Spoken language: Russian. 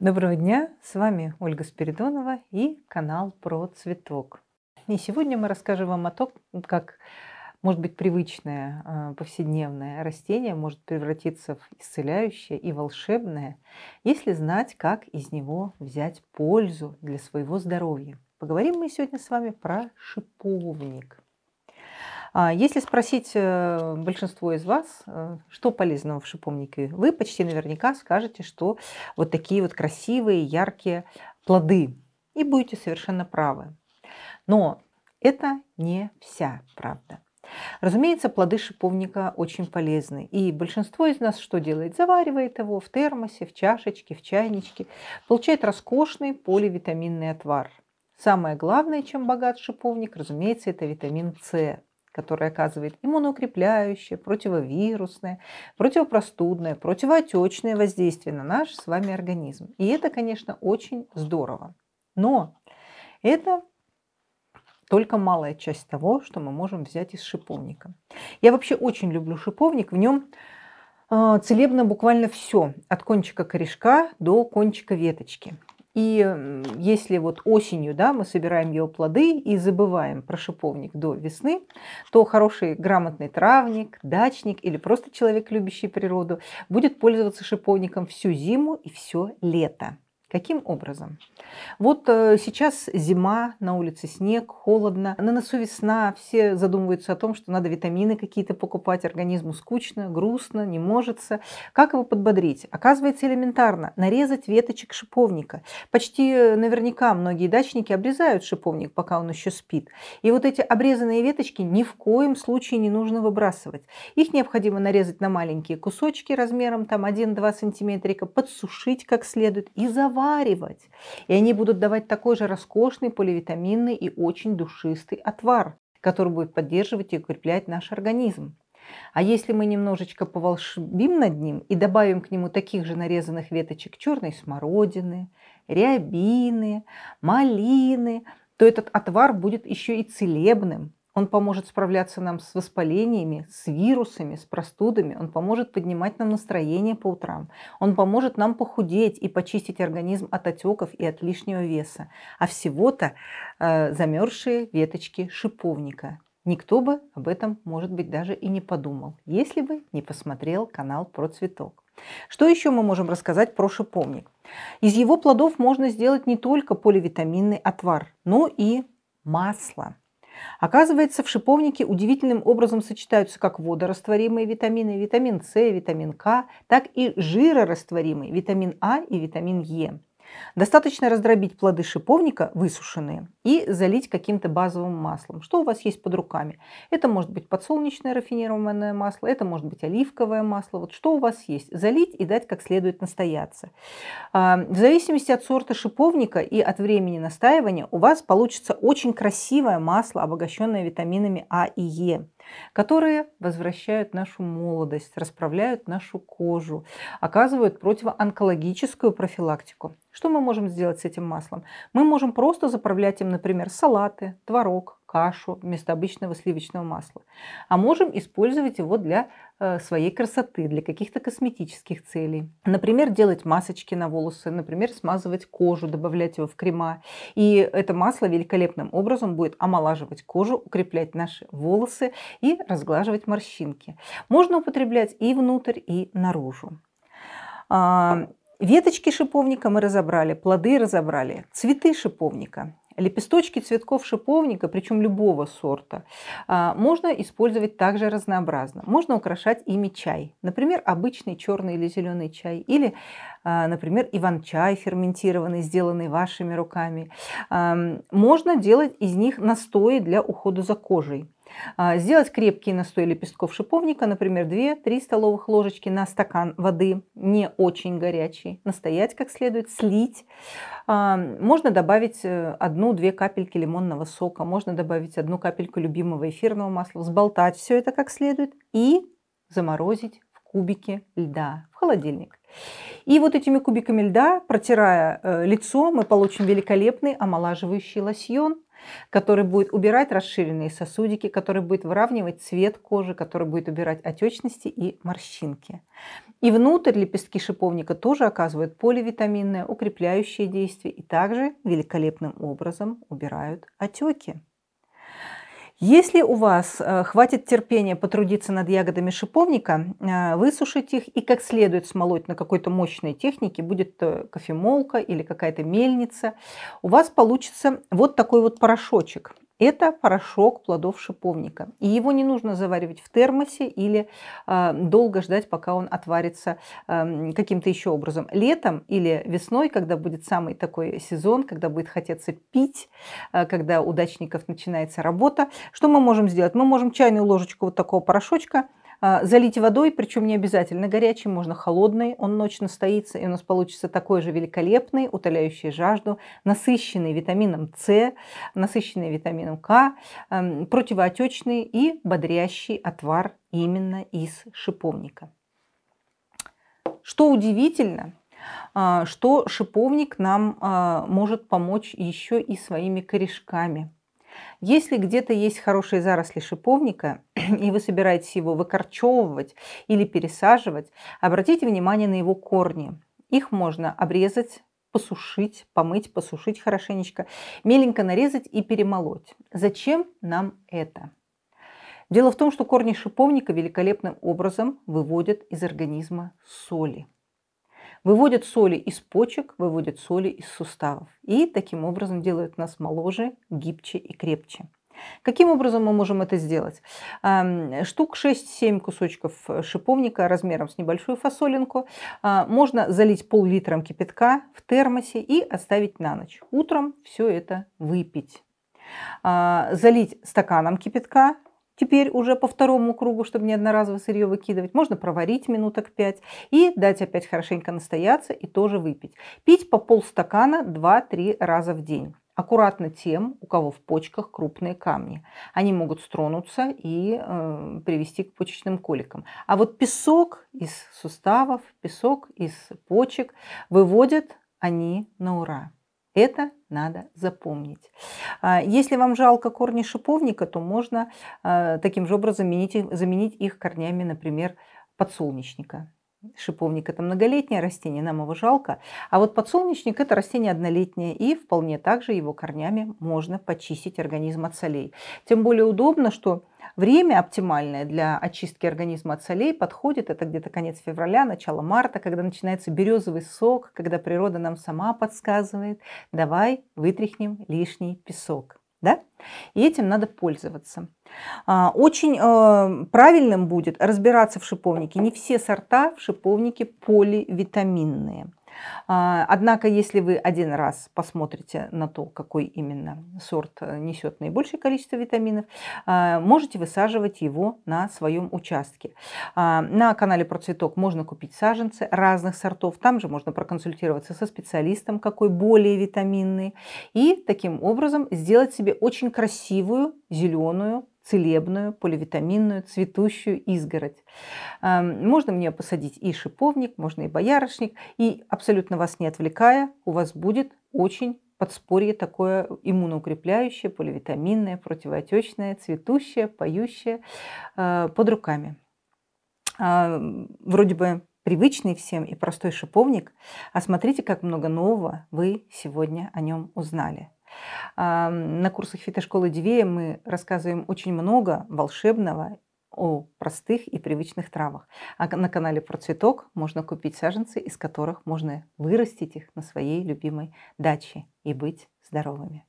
Доброго дня! С вами Ольга Спиридонова и канал про цветок. И сегодня мы расскажем вам о том, как, может быть, привычное а, повседневное растение может превратиться в исцеляющее и волшебное, если знать, как из него взять пользу для своего здоровья. Поговорим мы сегодня с вами про шиповник. А если спросить э, большинство из вас, э, что полезного в шиповнике, вы почти наверняка скажете, что вот такие вот красивые, яркие плоды. И будете совершенно правы. Но это не вся правда. Разумеется, плоды шиповника очень полезны. И большинство из нас что делает? Заваривает его в термосе, в чашечке, в чайничке. Получает роскошный поливитаминный отвар. Самое главное, чем богат шиповник, разумеется, это витамин С которое оказывает иммуноукрепляющее, противовирусное, противопростудное, противоотечное воздействие на наш с вами организм. И это, конечно, очень здорово. Но это только малая часть того, что мы можем взять из шиповника. Я вообще очень люблю шиповник. В нем а, целебно буквально все, от кончика корешка до кончика веточки. И если вот осенью да, мы собираем его плоды и забываем про шиповник до весны, то хороший грамотный травник, дачник или просто человек, любящий природу, будет пользоваться шиповником всю зиму и все лето. Каким образом? Вот э, сейчас зима, на улице снег, холодно, на носу весна, все задумываются о том, что надо витамины какие-то покупать, организму скучно, грустно, не можется. Как его подбодрить? Оказывается, элементарно, нарезать веточек шиповника. Почти э, наверняка многие дачники обрезают шиповник, пока он еще спит. И вот эти обрезанные веточки ни в коем случае не нужно выбрасывать. Их необходимо нарезать на маленькие кусочки размером там 1-2 сантиметрика, подсушить как следует и завалить заваривать. И они будут давать такой же роскошный поливитаминный и очень душистый отвар, который будет поддерживать и укреплять наш организм. А если мы немножечко поволшебим над ним и добавим к нему таких же нарезанных веточек черной смородины, рябины, малины, то этот отвар будет еще и целебным, он поможет справляться нам с воспалениями, с вирусами, с простудами. Он поможет поднимать нам настроение по утрам. Он поможет нам похудеть и почистить организм от отеков и от лишнего веса. А всего-то э, замерзшие веточки шиповника. Никто бы об этом, может быть, даже и не подумал, если бы не посмотрел канал про цветок. Что еще мы можем рассказать про шиповник? Из его плодов можно сделать не только поливитаминный отвар, но и масло. Оказывается, в шиповнике удивительным образом сочетаются как водорастворимые витамины, витамин С, витамин К, так и жирорастворимые, витамин А и витамин Е. Достаточно раздробить плоды шиповника, высушенные, и залить каким-то базовым маслом. Что у вас есть под руками? Это может быть подсолнечное рафинированное масло, это может быть оливковое масло. Вот что у вас есть? Залить и дать как следует настояться. А, в зависимости от сорта шиповника и от времени настаивания у вас получится очень красивое масло, обогащенное витаминами А и Е которые возвращают нашу молодость, расправляют нашу кожу, оказывают противоонкологическую профилактику. Что мы можем сделать с этим маслом? Мы можем просто заправлять им, например, салаты, творог, кашу вместо обычного сливочного масла. А можем использовать его для э, своей красоты, для каких-то косметических целей. Например, делать масочки на волосы, например, смазывать кожу, добавлять его в крема. И это масло великолепным образом будет омолаживать кожу, укреплять наши волосы и разглаживать морщинки. Можно употреблять и внутрь, и наружу. А, а веточки шиповника мы разобрали, плоды разобрали, цветы шиповника. Лепесточки цветков шиповника, причем любого сорта, а, можно использовать также разнообразно. Можно украшать ими чай. Например, обычный черный или зеленый чай. Или, а, например, иван-чай ферментированный, сделанный вашими руками. Можно делать из них настои для ухода за кожей. А, сделать крепкий настой лепестков шиповника, например, 2-3 столовых ложечки на стакан воды, не очень горячий. Настоять как следует, слить. А, можно добавить 1-2 э, капельки лимонного сока, можно добавить одну капельку любимого эфирного масла, взболтать все это как следует и заморозить в кубике льда в холодильник. И вот этими кубиками льда, протирая э, лицо, мы получим великолепный омолаживающий лосьон, который будет убирать расширенные сосудики, который будет выравнивать цвет кожи, который будет убирать отечности и морщинки. И внутрь лепестки шиповника тоже оказывают поливитаминное, укрепляющее действие и также великолепным образом убирают отеки. Если у вас э, хватит терпения потрудиться над ягодами шиповника, э, высушить их и как следует смолоть на какой-то мощной технике, будет э, кофемолка или какая-то мельница, у вас получится вот такой вот порошочек. Это порошок плодов шиповника. И его не нужно заваривать в термосе или э, долго ждать, пока он отварится э, каким-то еще образом. Летом или весной, когда будет самый такой сезон, когда будет хотеться пить, э, когда у дачников начинается работа, что мы можем сделать? Мы можем чайную ложечку вот такого порошочка а, залить водой, причем не обязательно горячей, можно холодной. он ночь настоится, и у нас получится такой же великолепный, утоляющий жажду, насыщенный витамином С, насыщенный витамином К, эм, противоотечный и бодрящий отвар именно из шиповника. Что удивительно, а, что шиповник нам а, может помочь еще и своими корешками. Если где-то есть хорошие заросли шиповника, и вы собираетесь его выкорчевывать или пересаживать, обратите внимание на его корни. Их можно обрезать, посушить, помыть, посушить хорошенечко, меленько нарезать и перемолоть. Зачем нам это? Дело в том, что корни шиповника великолепным образом выводят из организма соли. Выводят соли из почек, выводят соли из суставов. И таким образом делают нас моложе, гибче и крепче. Каким образом мы можем это сделать? Эм, штук 6-7 кусочков шиповника размером с небольшую фасолинку э, можно залить пол-литром кипятка в термосе и оставить на ночь. Утром все это выпить. Э, залить стаканом кипятка, теперь уже по второму кругу, чтобы не одноразово сырье выкидывать. Можно проварить минуток 5 и дать опять хорошенько настояться и тоже выпить. Пить по полстакана 2-3 раза в день. Аккуратно тем, у кого в почках крупные камни. Они могут стронуться и э, привести к почечным коликам. А вот песок из суставов, песок из почек выводят они на ура. Это надо запомнить. А если вам жалко корни шиповника, то можно э, таким же образом заменить, заменить их корнями, например, подсолнечника. Шиповник – это многолетнее растение, нам его жалко. А вот подсолнечник – это растение однолетнее, и вполне также его корнями можно почистить организм от солей. Тем более удобно, что время оптимальное для очистки организма от солей подходит, это где-то конец февраля, начало марта, когда начинается березовый сок, когда природа нам сама подсказывает, давай вытряхнем лишний песок да? И этим надо пользоваться. А, очень э, правильным будет разбираться в шиповнике. Не все сорта в шиповнике поливитаминные. А, однако, если вы один раз посмотрите на то, какой именно сорт э, несет наибольшее количество витаминов, а, можете высаживать его на своем участке. А, на канале Процветок можно купить саженцы разных сортов. Там же можно проконсультироваться со специалистом, какой более витаминный. И таким образом сделать себе очень красивую зеленую целебную, поливитаминную, цветущую изгородь. Эм, можно в нее посадить и шиповник, можно и боярышник, и абсолютно вас не отвлекая, у вас будет очень подспорье такое иммуноукрепляющее, поливитаминное, противоотечное, цветущее, поющее э, под руками. Э, вроде бы привычный всем и простой шиповник, а смотрите, как много нового вы сегодня о нем узнали. На курсах фитошколы Дивея мы рассказываем очень много волшебного о простых и привычных травах. А на канале про цветок можно купить саженцы, из которых можно вырастить их на своей любимой даче и быть здоровыми.